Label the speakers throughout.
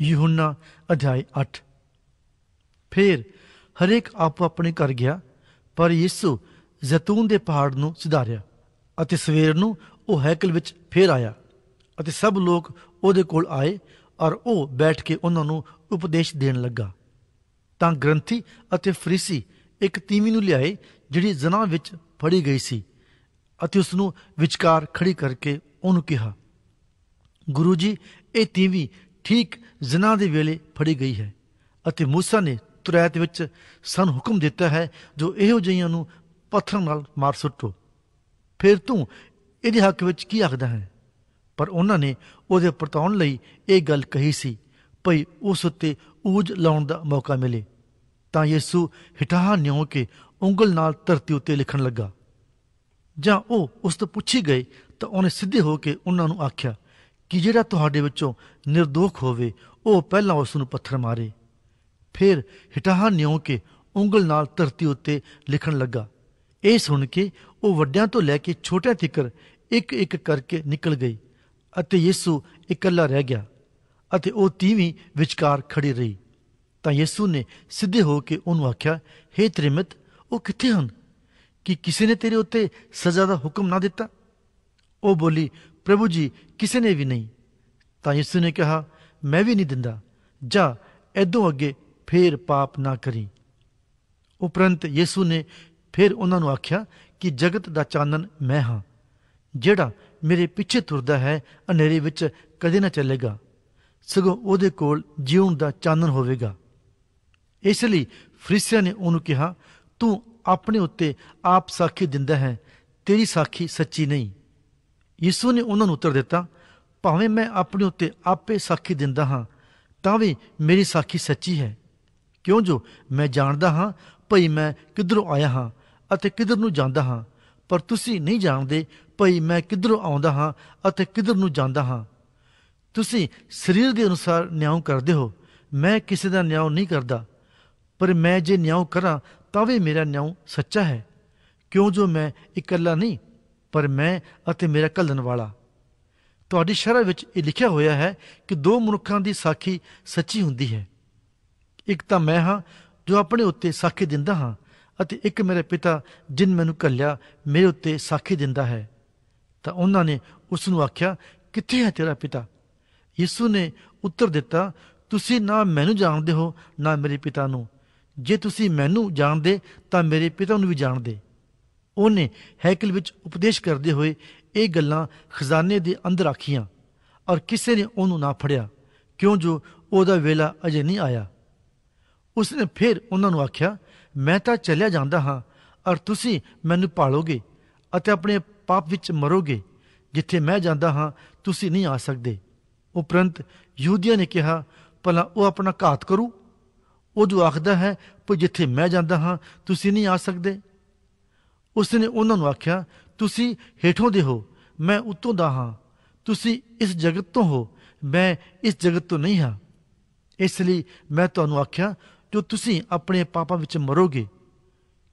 Speaker 1: ਯਹੋਨਾ ਅਧਿਆਇ 8 ਫਿਰ ਹਰੇਕ ਆਪੋ ਆਪਣੇ ਘਰ ਗਿਆ ਪਰ ਯਿਸੂ ਜ਼ੈਤੂਨ ਦੇ ਪਹਾੜ ਨੂੰ ਸਿਧਾਰਿਆ ਅਤੇ ਸਵੇਰ ਨੂੰ ਉਹ ਹੈਕਲ ਵਿੱਚ ਫੇਰ ਆਇਆ ਅਤੇ ਸਭ ਲੋਕ ਉਹਦੇ ਕੋਲ ਆਏ ਔਰ ਉਹ ਬੈਠ ਕੇ ਉਹਨਾਂ ਨੂੰ ਉਪਦੇਸ਼ ਦੇਣ ਲੱਗਾ ਤਾਂ ਗ੍ਰੰਥੀ ਅਤੇ ਫਰੀਸੀ ਇੱਕ ਤੀਵੀ ਨੂੰ ਲਿਆਏ ਜਿਹੜੀ ਜ਼ਨਾ ਵਿੱਚ ਫੜੀ ਗਈ ਸੀ ਅਤੇ ਉਸ ਨੂੰ ਵਿਚਕਾਰ ਖੜੀ ਕਰਕੇ ਉਹਨੂੰ ਕਿਹਾ ਗੁਰੂ ਜੀ ਇਹ ਤੀਵੀ ਠੀਕ ਜ਼ਨਾ ਦੇ ਵੇਲੇ ਫੜੀ ਗਈ ਹੈ ਅਤੇ موسی ਨੇ ਤੁਰੈਤ ਵਿੱਚ ਸਾਨੂੰ ਹੁਕਮ ਦਿੱਤਾ ਹੈ ਜੋ ਇਹੋ ਜਿਹੀਆਂ ਨੂੰ ਪੱਥਰ ਨਾਲ ਮਾਰ ਸੁੱਟੋ ਫਿਰ ਤੂੰ ਇਹਦੇ ਹੱਕ ਵਿੱਚ ਕੀ ਆਖਦਾ ਹੈ ਪਰ ਉਹਨਾਂ ਨੇ ਉਹਦੇ ਪਰਤਾਉਣ ਲਈ ਇਹ ਗੱਲ ਕਹੀ ਸੀ ਭਈ ਉਸ ਉੱਤੇ ਊਜ ਲਾਉਣ ਦਾ ਮੌਕਾ ਮਿਲੇ ਤਾਂ ਯਿਸੂ ਹਿਟਾਹ ਨਿਉ ਕੇ ਉਂਗਲ ਨਾਲ ਧਰਤੀ ਉੱਤੇ ਲਿਖਣ ਲੱਗਾ ਜਾਂ ਉਹ ਉਸ ਤੋਂ ਪੁੱਛੀ ਗਏ ਤਾਂ ਉਹਨੇ ਸਿੱਧੇ ਹੋ ਕੇ ਉਹਨਾਂ ਨੂੰ ਆਖਿਆ ਕਿ ਜਿਹੜਾ ਤੁਹਾਡੇ ਵਿੱਚੋਂ નિર્ਦੋਖ ਹੋਵੇ ਉਹ ਪਹਿਲਾਂ ਉਸ ਨੂੰ ਪੱਥਰ ਮਾਰੇ ਫਿਰ ਹਟਾਹਾਂ ਨਿਉ ਕੇ ਉਂਗਲ ਨਾਲ ਧਰਤੀ ਉੱਤੇ ਲਿਖਣ ਲੱਗਾ ਇਹ ਸੁਣ ਕੇ ਉਹ ਵੱਡਿਆਂ ਤੋਂ ਲੈ ਕੇ ਛੋਟਿਆਂ ਤੱਕ ਇੱਕ ਇੱਕ ਕਰਕੇ ਨਿਕਲ ਗਈ ਅਤੇ ਯਿਸੂ ਇਕੱਲਾ ਰਹਿ ਗਿਆ ਅਤੇ ਉਹ ਤੀਵੀਂ ਵਿਚਕਾਰ ਖੜੀ ਰਹੀ ਤਾਂ ਯਿਸੂ ਨੇ ਸਿੱਧੇ ਹੋ ਕੇ ਉਹਨੂੰ ਆਖਿਆ हे ਤ੍ਰਿਮਤ ਉਹ ਕਿੱਥੇ ਹਨ ਕਿ ਕਿਸੇ ਨੇ ਤੇਰੇ ਉੱਤੇ ਸਜ਼ਾ ਦਾ ਹੁਕਮ ਨਾ ਦਿੱਤਾ ਉਹ ਬੋਲੀ ਪ੍ਰਭੂ ਜੀ ਕਿਸੇ ਨੇ ਵੀ ਨਹੀਂ ਤਾਂ ਯਿਸੂ ਨੇ ਕਿਹਾ ਮੈਂ ਵੀ ਨਹੀਂ ਦਿੰਦਾ ਜਾ ਐਦੋਂ ਅੱਗੇ ਫੇਰ ਪਾਪ ਨਾ ਕਰੀ ਉਪਰੰਤ ਯਿਸੂ ਨੇ ਫਿਰ ਉਹਨਾਂ ਨੂੰ ਆਖਿਆ ਕਿ ਜਗਤ ਦਾ ਚਾਨਣ ਮੈਂ ਹਾਂ ਜਿਹੜਾ ਮੇਰੇ ਪਿੱਛੇ ਤੁਰਦਾ ਹੈ ਹਨੇਰੇ ਵਿੱਚ ਕਦੇ ਨਾ ਚੱਲੇਗਾ ਸਗੋਂ ਉਹਦੇ ਕੋਲ ਜੀਵਨ ਦਾ ਚਾਨਣ ਹੋਵੇਗਾ ਇਸ ਲਈ ਫਰੀਸੀਆ ਨੇ ਉਹਨੂੰ ਕਿਹਾ ਤੂੰ ਆਪਣੇ ਉੱਤੇ ਆਪ ਸਾਖੀ ਦਿੰਦਾ ਹੈ ਤੇਰੀ ਸਾਖੀ ਸੱਚੀ ਨਹੀਂ ਯਿਸੂ ਨੇ ਉਹਨਾਂ ਨੂੰ ਉੱਤਰ ਦਿੱਤਾ ਭਾਵੇਂ ਮੈਂ ਆਪਣੇ ਉੱਤੇ ਆਪੇ ਸਾਖੀ ਦਿੰਦਾ ਹਾਂ ਤਾਂ ਵੀ ਮੇਰੀ ਸਾਖੀ ਸੱਚੀ ਹੈ ਕਿਉਂ ਜੋ ਮੈਂ ਜਾਣਦਾ ਹਾਂ ਭਈ ਮੈਂ ਕਿੱਧਰੋਂ ਆਇਆ ਹਾਂ ਅਤੇ ਕਿੱਧਰ ਨੂੰ ਜਾਂਦਾ ਹਾਂ ਪਰ ਤੁਸੀਂ ਨਹੀਂ ਜਾਣਦੇ ਭਈ ਮੈਂ ਕਿੱਧਰੋਂ ਆਉਂਦਾ ਹਾਂ ਅਤੇ ਕਿੱਧਰ ਨੂੰ ਜਾਂਦਾ ਹਾਂ ਤੁਸੀਂ ਸਰੀਰ ਦੇ ਅਨੁਸਾਰ ਨਿਆਂ ਕਰਦੇ ਹੋ ਮੈਂ ਕਿਸੇ ਦਾ ਨਿਆਂ ਨਹੀਂ ਕਰਦਾ ਪਰ ਮੈਂ ਜੇ ਨਿਆਂ ਕਰਾਂ ਤਾਂ ਵੀ ਮੇਰਾ ਨਿਆਂ ਸੱਚਾ ਹੈ ਕਿਉਂ ਜੋ ਮੈਂ ਇਕੱਲਾ ਨਹੀਂ ਪਰ ਮੈਂ ਅਤੇ ਮੇਰਾ ਕਲਨ ਵਾਲਾ ਤੁਹਾਡੀ ਸ਼ਰਹ ਵਿੱਚ ਇਹ ਲਿਖਿਆ ਹੋਇਆ ਹੈ ਕਿ ਦੋ ਮਨੁੱਖਾਂ ਦੀ ਸਾਖੀ ਸੱਚੀ ਹੁੰਦੀ ਹੈ ਇੱਕ ਤਾਂ ਮੈਂ ਹਾਂ ਜੋ ਆਪਣੇ ਉੱਤੇ ਸਾਖੀ ਦਿੰਦਾ ਹਾਂ ਅਤੇ ਇੱਕ ਮੇਰੇ ਪਿਤਾ ਜਿਨ ਮੈਨੂੰ ਕੱਲਿਆ ਮੇਰੇ ਉੱਤੇ ਸਾਖੀ ਦਿੰਦਾ ਹੈ ਤਾਂ ਉਹਨਾਂ ਨੇ ਉਸ ਨੂੰ ਆਖਿਆ ਕਿੱਥੇ ਹੈ ਤੇਰਾ ਪਿਤਾ ਯਿਸੂ ਨੇ ਉੱਤਰ ਦਿੱਤਾ ਤੁਸੀਂ ਨਾ ਮੈਨੂੰ ਜਾਣਦੇ ਹੋ ਨਾ ਮੇਰੇ ਪਿਤਾ ਨੂੰ ਜੇ ਤੁਸੀਂ ਮੈਨੂੰ ਜਾਣਦੇ ਤਾਂ ਮੇਰੇ ਪਿਤਾ ਨੂੰ ਵੀ ਜਾਣਦੇ ਉਹਨੇ ਹੈਕਲ ਵਿੱਚ ਉਪਦੇਸ਼ ਕਰਦੇ ਹੋਏ ਇਹ ਗੱਲਾਂ ਖਜ਼ਾਨੇ ਦੇ ਅੰਦਰ ਆਖੀਆਂ ਔਰ ਕਿਸੇ ਨੇ ਉਹਨੂੰ ਨਾ ਫੜਿਆ ਕਿਉਂ ਜੋ ਉਹਦਾ ਵੇਲਾ ਅਜੇ ਨਹੀਂ ਆਇਆ ਉਸਨੇ ਫਿਰ ਉਹਨਾਂ ਨੂੰ ਆਖਿਆ ਮੈਂ ਤਾਂ ਚਲਿਆ ਜਾਂਦਾ ਹਾਂ ਔਰ ਤੁਸੀਂ ਮੈਨੂੰ ਪਾਲੋਗੇ ਅਤੇ ਆਪਣੇ ਪਾਪ ਵਿੱਚ ਮਰੋਗੇ ਜਿੱਥੇ ਮੈਂ ਜਾਂਦਾ ਹਾਂ ਤੁਸੀਂ ਨਹੀਂ ਆ ਸਕਦੇ ਉਪਰੰਤ ਯਹੂਦੀਆਂ ਨੇ ਕਿਹਾ ਭਲਾ ਉਹ ਆਪਣਾ ਘਾਤ ਕਰੂ ਉਹ ਜੋ ਆਖਦਾ ਹੈ ਕਿ ਜਿੱਥੇ ਮੈਂ ਜਾਂਦਾ ਹਾਂ ਤੁਸੀਂ ਨਹੀਂ ਆ ਸਕਦੇ ਉਸ ਨੇ ਉਹਨਾਂ ਨੂੰ ਆਖਿਆ ਤੁਸੀਂ ਹੇਠੋਂ ਦੇ ਹੋ ਮੈਂ ਉੱਤੋਂ ਦਾ ਹਾਂ ਤੁਸੀਂ ਇਸ ਜਗਤ ਤੋਂ ਹੋ ਮੈਂ ਇਸ ਜਗਤ ਤੋਂ ਨਹੀਂ ਹਾਂ ਇਸ ਲਈ ਮੈਂ ਤੁਹਾਨੂੰ ਆਖਿਆ ਜੋ ਤੁਸੀਂ ਆਪਣੇ ਪਾਪਾਂ ਵਿੱਚ ਮਰੋਗੇ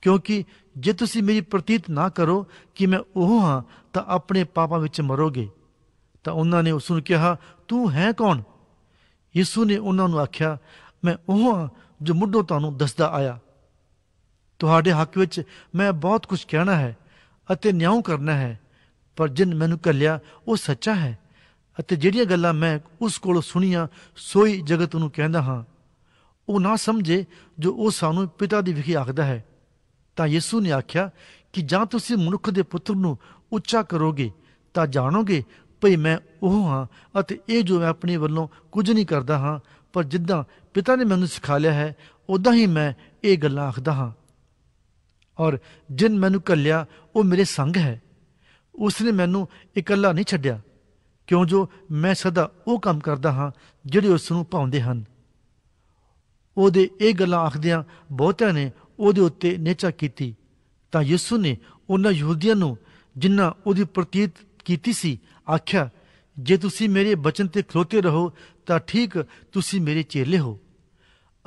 Speaker 1: ਕਿਉਂਕਿ ਜੇ ਤੁਸੀਂ ਮੇਰੀ ਪ੍ਰਤੀਤ ਨਾ ਕਰੋ ਕਿ ਮੈਂ ਉਹ ਹਾਂ ਤਾਂ ਆਪਣੇ ਪਾਪਾਂ ਵਿੱਚ ਮਰੋਗੇ ਤਾਂ ਉਹਨਾਂ ਨੇ ਉਸ ਨੂੰ ਕਿਹਾ ਤੂੰ ਹੈ ਕੌਣ ਯਿਸੂ ਨੇ ਉਹਨਾਂ ਨੂੰ ਆਖਿਆ ਮੈਂ ਉਹ ਹਾਂ ਜੋ ਮੁੱਢੋਂ ਤੁਹਾਨੂੰ ਦੱਸਦਾ ਆਇਆ ਤੁਹਾਡੇ ਹੱਕ ਵਿੱਚ ਮੈਂ ਬਹੁਤ ਕੁਝ ਕਹਿਣਾ ਹੈ ਅਤੇ ਨਿਆਂ ਕਰਨਾ ਹੈ ਪਰ ਜਿਨ ਮੈਨੂੰ ਕੱਲਿਆ ਉਹ ਸੱਚਾ ਹੈ ਅਤੇ ਜਿਹੜੀਆਂ ਗੱਲਾਂ ਮੈਂ ਉਸ ਕੋਲੋਂ ਸੁਣੀਆਂ ਸੋਈ ਜਗਤ ਨੂੰ ਕਹਿੰਦਾ ਹਾਂ ਉਹ ਨਾ ਸਮਝੇ ਜੋ ਉਹ ਸਾਨੂੰ ਪਿਤਾ ਦੀ ਵਿਖੇ ਆਖਦਾ ਹੈ ਤਾਂ ਯਿਸੂ ਨੇ ਆਖਿਆ ਕਿ ਜਾਂ ਤੁਸੀਂ ਮਨੁੱਖ ਦੇ ਪੁੱਤਰ ਨੂੰ ਉੱਚਾ ਕਰੋਗੇ ਤਾਂ ਜਾਣੋਗੇ ਭਈ ਮੈਂ ਉਹ ਹਾਂ ਅਤੇ ਇਹ ਜੋ ਮੈਂ ਆਪਣੇ ਵੱਲੋਂ ਕੁਝ ਨਹੀਂ ਕਰਦਾ ਹਾਂ ਪਰ ਜਿੱਦਾਂ ਪਿਤਾ ਨੇ ਮੈਨੂੰ ਸਿਖਾ ਲਿਆ ਹੈ ਉਦਾਂ ਹੀ ਮੈਂ ਇਹ ਗੱਲਾਂ ਆਖਦਾ ਹਾਂ ਔਰ ਜਿਨ ਮੈਨੂੰ ਕੱਲਿਆ ਉਹ ਮੇਰੇ ਸੰਗ ਹੈ ਉਸ ਨੇ ਮੈਨੂੰ ਇਕੱਲਾ ਨਹੀਂ ਛੱਡਿਆ ਕਿਉਂ ਜੋ ਮੈਂ ਸਦਾ ਉਹ ਕੰਮ ਕਰਦਾ ਹਾਂ ਜਿਹੜੇ ਉਸ ਨੂੰ ਪਾਉਂਦੇ ਹਨ ਉਹਦੇ ਇਹ ਗੱਲਾਂ ਆਖਦਿਆਂ ਬਹੁਤਿਆਂ ਨੇ ਉਹਦੇ ਉੱਤੇ ਨੇਚਾ ਕੀਤੀ ਤਾਂ ਯਿਸੂ ਨੇ ਉਹਨਾਂ ਯਹੂਦੀਆਂ ਨੂੰ ਜਿਨ੍ਹਾਂ ਉਹਦੀ ਪ੍ਰਤੀਤ ਕੀਤੀ ਸੀ ਆਖਿਆ ਜੇ ਤੁਸੀਂ ਮੇਰੇ ਬਚਨ ਤੇ ਖਲੋਤੇ ਰਹੋ ਤਾਂ ਠੀਕ ਤੁਸੀਂ ਮੇਰੇ ਚੇਲੇ ਹੋ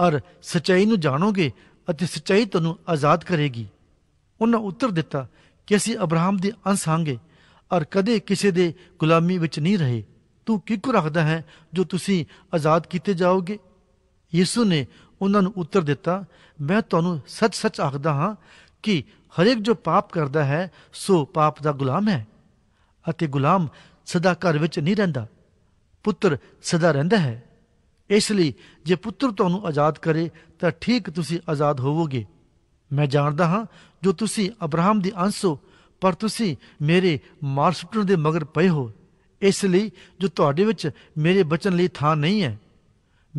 Speaker 1: ਔਰ ਸਚਾਈ ਨੂੰ ਜਾਣੋਗੇ ਅਤੇ ਸਚਾਈ ਤੁਹਾਨੂੰ ਆਜ਼ਾਦ ਕਰੇਗੀ ਉਹਨਾਂ ਉੱਤਰ ਦਿੱਤਾ ਕਿ ਅਸੀਂ ਅਬਰਾਹਮ ਦੇ ਅੰਸ ਹਾਂਗੇ ਔਰ ਕਦੇ ਕਿਸੇ ਦੇ ਗੁਲਾਮੀ ਵਿੱਚ ਨਹੀਂ ਰਹੇ ਤੂੰ ਕੁ ਰੱਖਦਾ ਹੈ ਜੋ ਤੁਸੀਂ ਆਜ਼ਾਦ ਕੀਤੇ ਜਾਓਗੇ ਯਿਸੂ ਨੇ ਉਹਨਾਂ ਨੂੰ ਉੱਤਰ ਦਿੱਤਾ ਮੈਂ ਤੁਹਾਨੂੰ ਸੱਚ-ਸੱਚ ਆਖਦਾ ਹਾਂ ਕਿ ਹਰੇਕ ਜੋ ਪਾਪ ਕਰਦਾ ਹੈ ਸੋ ਪਾਪ ਦਾ ਗੁਲਾਮ ਹੈ ਅਤੇ ਗੁਲਾਮ ਸਦਾ ਘਰ ਵਿੱਚ ਨਹੀਂ ਰਹਿੰਦਾ ਪੁੱਤਰ ਸਦਾ ਰਹਿੰਦਾ ਹੈ ਇਸ ਲਈ ਜੇ ਪੁੱਤਰ ਤੁਹਾਨੂੰ ਆਜ਼ਾਦ ਕਰੇ ਤਾਂ ਠੀਕ ਤੁਸੀਂ ਆਜ਼ਾਦ ਹੋਵੋਗੇ ਮੈਂ ਜਾਣਦਾ ਹਾਂ ਜੋ ਤੁਸੀਂ ਅਬਰਾਹਮ ਦੇ ਅੰਸੋ ਪਰ ਤੁਸੀਂ ਮੇਰੇ ਮਾਰਸਟਰ ਦੇ ਮਗਰ ਪਏ ਹੋ ਇਸ ਲਈ ਜੋ ਤੁਹਾਡੇ ਵਿੱਚ ਮੇਰੇ ਬਚਨ ਲਈ ਥਾਂ ਨਹੀਂ ਹੈ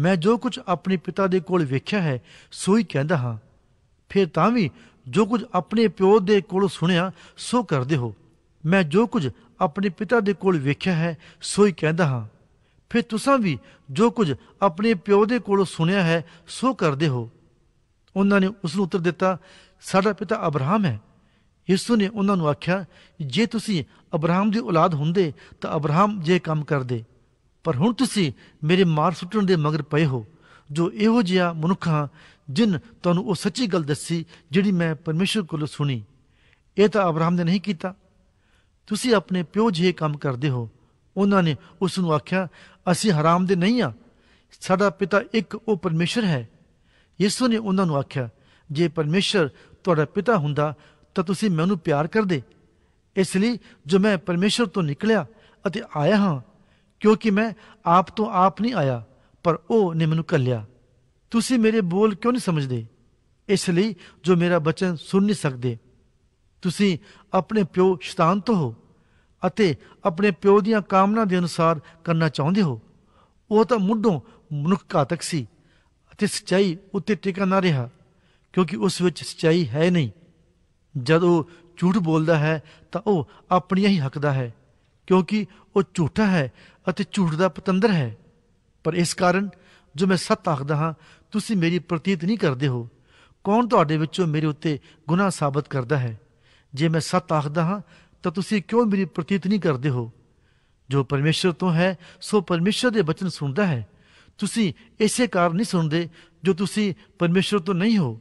Speaker 1: ਮੈਂ ਜੋ ਕੁਝ ਆਪਣੇ ਪਿਤਾ ਦੇ ਕੋਲ ਵੇਖਿਆ ਹੈ ਸੋ ਹੀ ਕਹਿੰਦਾ ਹਾਂ ਫਿਰ ਤਾਂ ਵੀ ਜੋ ਕੁਝ ਆਪਣੇ ਪਿਓ ਦੇ ਕੋਲ ਸੁਣਿਆ ਸੋ ਕਰਦੇ ਹੋ ਮੈਂ ਜੋ ਕੁਝ ਆਪਣੇ ਪਿਤਾ ਦੇ ਕੋਲ ਵੇਖਿਆ ਹੈ ਸੋ ਹੀ ਕਹਿੰਦਾ ਹਾਂ ਫਿਰ ਤੁਸੀਂ ਵੀ ਜੋ ਕੁਝ ਆਪਣੇ ਪਿਓ ਦੇ ਕੋਲ ਸੁਣਿਆ ਹੈ ਸੋ ਕਰਦੇ ਹੋ ਉਹਨਾਂ ਨੇ ਉਸ ਨੂੰ ਉੱਤਰ ਦਿੱਤਾ ਸਾਡਾ ਪਿਤਾ ਅਬਰਾਹਮ ਹੈ ਯਿਸੂ ਨੇ ਉਹਨਾਂ ਨੂੰ ਆਖਿਆ ਜੇ ਤੁਸੀਂ ਅਬਰਾਹਮ ਦੀ ਔਲਾਦ ਹੁੰਦੇ ਤਾਂ ਅਬਰਾਹਮ ਜੇ ਕੰਮ ਕਰਦੇ ਪਰ ਹੁਣ ਤੁਸੀਂ ਮੇਰੇ ਮਾਰ ਸੁੱਟਣ ਦੇ ਮਗਰ ਪਏ ਹੋ ਜੋ ਇਹੋ ਜਿਹਾ ਮਨੁੱਖਾਂ ਜਿਨ ਤੁਹਾਨੂੰ ਉਹ ਸੱਚੀ ਗੱਲ ਦੱਸੀ ਜਿਹੜੀ ਮੈਂ ਪਰਮੇਸ਼ਰ ਕੋਲੋਂ ਸੁਣੀ ਇਹ ਤਾਂ ਅਬਰਾਹਮ ਨੇ ਨਹੀਂ ਕੀਤਾ ਤੁਸੀਂ ਆਪਣੇ ਪਿਓ ਜਿਹੇ ਕੰਮ ਕਰਦੇ ਹੋ ਉਹਨਾਂ ਨੇ ਉਸ ਨੂੰ ਆਖਿਆ ਅਸੀਂ ਹਰਾਮ ਦੇ ਨਹੀਂ ਆ ਸਾਡਾ ਪਿਤਾ ਇੱਕ ਉਹ ਪਰਮੇਸ਼ਰ ਹੈ ਯਿਸੂ ਨੇ ਉਹਨਾਂ ਨੂੰ ਆਖਿਆ ਜੇ ਪਰਮੇਸ਼ਰ ਤੁਹਾਡਾ ਪਿਤਾ ਹੁੰਦਾ ਤਾਂ ਤੁਸੀਂ ਮੈਨੂੰ ਪਿਆਰ ਕਰਦੇ ਇਸ ਲਈ ਜੋ ਮੈਂ ਪਰਮੇਸ਼ਰ ਤੋਂ ਨਿਕਲਿਆ ਅਤੇ ਆਇਆ ਹਾਂ ਕਿਉਂਕਿ ਮੈਂ ਆਪ ਤੋਂ ਆਪ ਨਹੀਂ ਆਇਆ ਪਰ ਉਹ ਨੇ ਮੈਨੂੰ ਕੱਲਿਆ ਤੁਸੀਂ ਮੇਰੇ ਬੋਲ ਕਿਉਂ ਨਹੀਂ ਸਮਝਦੇ ਇਸ ਲਈ ਜੋ ਮੇਰਾ ਬਚਨ ਸੁਣ ਨਹੀਂ ਸਕਦੇ ਤੁਸੀਂ ਆਪਣੇ ਪਿਓ ਸ਼ੈਤਾਨ ਤੋਂ ਹੋ ਅਤੇ ਆਪਣੇ ਪਿਓ ਦੀਆਂ ਕਾਮਨਾ ਦੇ ਅਨੁਸਾਰ ਕਰਨਾ ਚਾਹੁੰਦੇ ਹੋ ਉਹ ਤਾਂ ਮੁੱਢੋਂ ਮਨੁੱਖਾ ਘਾਤਕ ਸੀ ਅਤੇ ਸਚਾਈ ਉੱਤੇ ਟਿਕਾ ਨਾ ਰਿਹਾ ਕਿਉਂਕਿ ਉਸ ਵਿੱਚ ਸਚਾਈ ਹੈ ਨਹੀਂ ਜਦ ਉਹ ਝੂਠ ਬੋਲਦਾ ਹੈ ਤਾਂ ਉਹ ਆਪਣੀਆਂ ਹੀ ਹੱਕਦਾ ਹੈ ਕਿਉਂਕਿ ਉਹ ਝੂਠਾ ਹੈ ਅਤੇ ਝੂਠ ਦਾ ਪਤੰਦਰ ਹੈ ਪਰ ਇਸ ਕਾਰਨ ਜੋ ਮੈਂ ਸੱਤ ਆਖਦਾ ਹਾਂ ਤੁਸੀਂ ਮੇਰੀ ਪ੍ਰਤੀਤ ਨਹੀਂ ਕਰਦੇ ਹੋ ਕੌਣ ਤੁਹਾਡੇ ਵਿੱਚੋਂ ਮੇਰੇ ਉੱਤੇ ਗੁਨਾਹ ਸਾਬਤ ਕਰਦਾ ਹੈ ਜੇ ਮੈਂ ਸੱਤ ਆਖਦਾ ਹਾਂ ਤਾਂ ਤੁਸੀਂ ਕਿਉਂ ਮੇਰੀ ਪ੍ਰਤੀਤ ਨਹੀਂ ਕਰਦੇ ਹੋ ਜੋ ਪਰਮੇਸ਼ਰ ਤੋਂ ਹੈ ਸੋ ਪਰਮੇਸ਼ਰ ਦੇ ਬਚਨ ਸੁਣਦਾ ਹੈ ਤੁਸੀਂ ਇਸੇ ਕਾਰਨ ਨਹੀਂ ਸੁਣਦੇ ਜੋ ਤੁਸੀਂ ਪਰਮੇਸ਼ਰ ਤੋਂ ਨਹੀਂ ਹੋ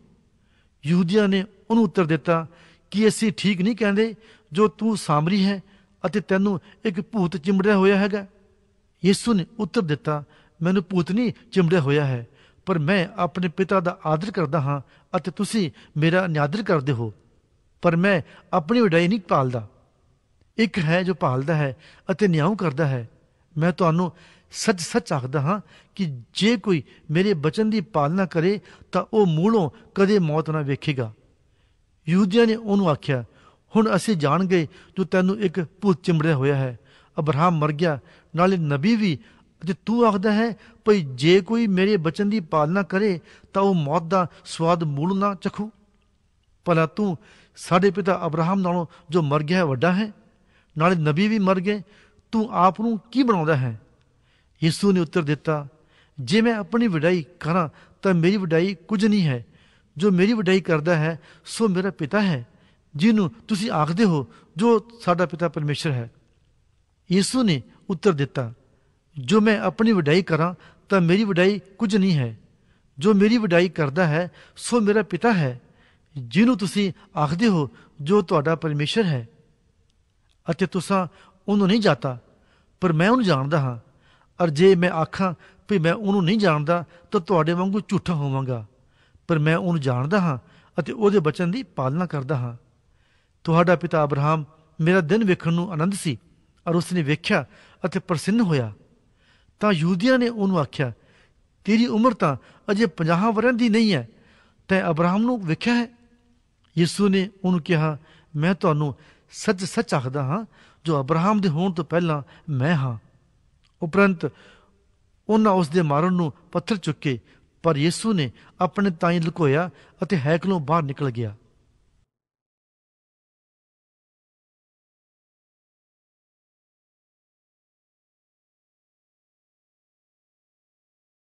Speaker 1: ਯਹੂਦੀਆਂ ਨੇ ਉਹਨੂੰ ਉੱਤਰ ਦਿੱਤਾ ਕਿ ਅਸੀਂ ਠੀਕ ਨਹੀਂ ਕਹਿੰਦੇ ਜੋ ਤੂੰ ਸਾਮਰੀ ਹੈ ਅਤੇ ਤੈਨੂੰ ਇੱਕ ਭੂਤ ਚਿੰਬੜਿਆ ਹੋਇਆ ਹੈਗਾ ਯਿਸੂ ਨੇ ਉੱਤਰ ਦਿੱਤਾ ਮੈਨੂੰ ਭੂਤ ਨਹੀਂ ਚਿੰਬੜਿਆ ਹੋਇਆ ਹੈ ਪਰ ਮੈਂ ਆਪਣੇ ਪਿਤਾ ਦਾ ਆਦਰ ਕਰਦਾ ਹਾਂ ਅਤੇ ਤੁਸੀਂ ਮੇਰਾ ਨਿਆਦਰ ਕਰਦੇ ਹੋ ਪਰ ਮੈਂ ਆਪਣੀ ਵਡਾਈ ਨਹੀਂ ਪਾਲਦਾ ਇੱਕ ਹੈ ਜੋ ਪਾਲਦਾ ਹੈ ਅਤੇ ਨਿਆਂ ਕਰਦਾ ਹੈ ਮੈਂ ਤੁਹਾਨੂੰ ਸੱਚ ਸੱਚ ਆਖਦਾ ਹਾਂ ਕਿ ਜੇ ਕੋਈ ਮੇਰੇ ਬਚਨ ਦੀ ਪਾਲਣਾ ਕਰੇ ਤਾਂ ਉਹ ਮੂਲੋਂ ਕਦੇ ਮੌਤ ਨਾ ਵੇਖੇਗਾ ਯਹੂਦੀਆਂ ਨੇ ਉਹਨੂੰ ਆਖਿਆ ਹੁਣ ਅਸੀਂ ਜਾਣ ਗਏ ਜੋ ਤੈਨੂੰ ਇੱਕ ਭੂਤ ਚਿੰਬੜਿਆ ਹੋਇਆ ਹੈ ਅਬਰਾਹਮ ਮਰ ਗਿਆ ਨਾਲੇ ਨਬੀ ਵੀ ਤੇ ਤੂੰ ਆਖਦਾ ਹੈ ਭਈ ਜੇ ਕੋਈ ਮੇਰੇ ਬਚਨ ਦੀ ਪਾਲਣਾ ਕਰੇ ਤਾਂ ਉਹ ਮੌਤ ਦਾ ਸਵਾਦ ਮੂਲ ਨਾ ਚਖੂ ਭਲਾ ਤੂੰ ਸਾਡੇ ਪਿਤਾ ਅਬਰਾਹਮ ਨਾਲੋਂ ਜੋ ਮਰ ਗਿਆ ਵੱਡਾ ਹੈ ਨਾਲੇ ਨਬੀ ਵੀ ਮਰ ਗਏ ਤੂੰ ਆਪ ਨੂੰ ਕੀ ਬਣਾਉਂਦਾ ਹੈ ਯਿਸੂ ਨੇ ਉੱਤਰ ਦਿੱਤਾ ਜੇ ਮੈਂ ਆਪਣੀ ਵਡਾਈ ਕਰਾਂ ਤਾਂ ਮੇਰੀ ਵਡਾਈ ਕੁਝ ਨਹੀਂ ਹੈ ਜੋ ਮੇਰੀ ਵਡਾਈ ਕਰਦਾ ਹੈ ਸੋ ਮੇਰਾ ਪਿਤਾ ਹੈ ਜਿਹਨੂੰ ਤੁਸੀਂ ਆਖਦੇ ਹੋ ਜੋ ਸਾਡਾ ਪਿਤਾ ਪਰਮੇਸ਼ਰ ਹੈ ਯਿਸੂ ਨੇ ਉੱਤਰ ਦਿੱਤਾ ਜੋ ਮੈਂ ਆਪਣੀ ਵਡਾਈ ਕਰਾਂ ਤਾਂ ਮੇਰੀ ਵਡਾਈ ਕੁਝ ਨਹੀਂ ਹੈ ਜੋ ਮੇਰੀ ਵਡਾਈ ਕਰਦਾ ਹੈ ਸੋ ਮੇਰਾ ਪਿਤਾ ਹੈ ਜਿਹਨੂੰ ਤੁਸੀਂ ਆਖਦੇ ਹੋ ਜੋ ਤੁਹਾਡਾ ਪਰਮੇਸ਼ਰ ਹੈ ਅਤੇ ਤੁਸੀਂ ਉਹਨੂੰ ਨਹੀਂ ਜਾਣਦਾ ਪਰ ਮੈਂ ਉਹਨੂੰ ਜਾਣਦਾ ਹਾਂ ਔਰ ਜੇ ਮੈਂ ਆਖਾਂ ਵੀ ਮੈਂ ਉਹਨੂੰ ਨਹੀਂ ਜਾਣਦਾ ਤਾਂ ਤੁਹਾਡੇ ਵਾਂਗੂ ਝੂਠਾ ਹੋਵਾਂਗਾ ਪਰ ਮੈਂ ਉਹਨੂੰ ਜਾਣਦਾ ਹਾਂ ਅਤੇ ਉਹਦੇ ਬਚਨ ਦੀ ਪਾਲਣਾ ਕਰਦਾ ਹਾਂ ਤੁਹਾਡਾ ਪਿਤਾ ਅਬਰਾਹਮ ਮੇਰਾ ਦਿਨ ਵੇਖਣ ਨੂੰ ਆਨੰਦ ਸੀ ਔਰ ਉਸਨੇ ਵੇਖਿਆ ਅਤੇ ਪ੍ਰਸੰਨ ਹੋਇਆ ਤਾਂ ਯਹੂਦੀਆਂ ਨੇ ਉਹਨੂੰ ਆਖਿਆ ਤੇਰੀ ਉਮਰ ਤਾਂ ਅਜੇ 50 ਵਰਿਆਂ ਦੀ ਨਹੀਂ ਹੈ ਤੇ ਅਬਰਾਹਮ ਨੂੰ ਵੇਖਿਆ ਹੈ ਯਿਸੂ ਨੇ ਉਹਨੂੰ ਕਿਹਾ ਮੈਂ ਤੁਹਾਨੂੰ ਸੱਚ ਸੱਚ ਆਖਦਾ ਹਾਂ ਜੋ ਅਬਰਾਹਮ ਦੇ ਹੋਣ ਤੋਂ ਪਹਿਲਾਂ ਮੈਂ ਹਾਂ ਉਪਰੰਤ ਉਹਨਾਂ ਉਸ ਦੇ ਮਾਰਨ ਨੂੰ ਪੱਥਰ ਚੁੱਕੇ ਪਰ ਯਿਸੂ ਨੇ ਆਪਣੇ ਤਾਈਂ ਲੁਕੋਇਆ ਅਤੇ ਹੈਕਲੋਂ ਬਾਹਰ ਨਿਕਲ ਗਿਆ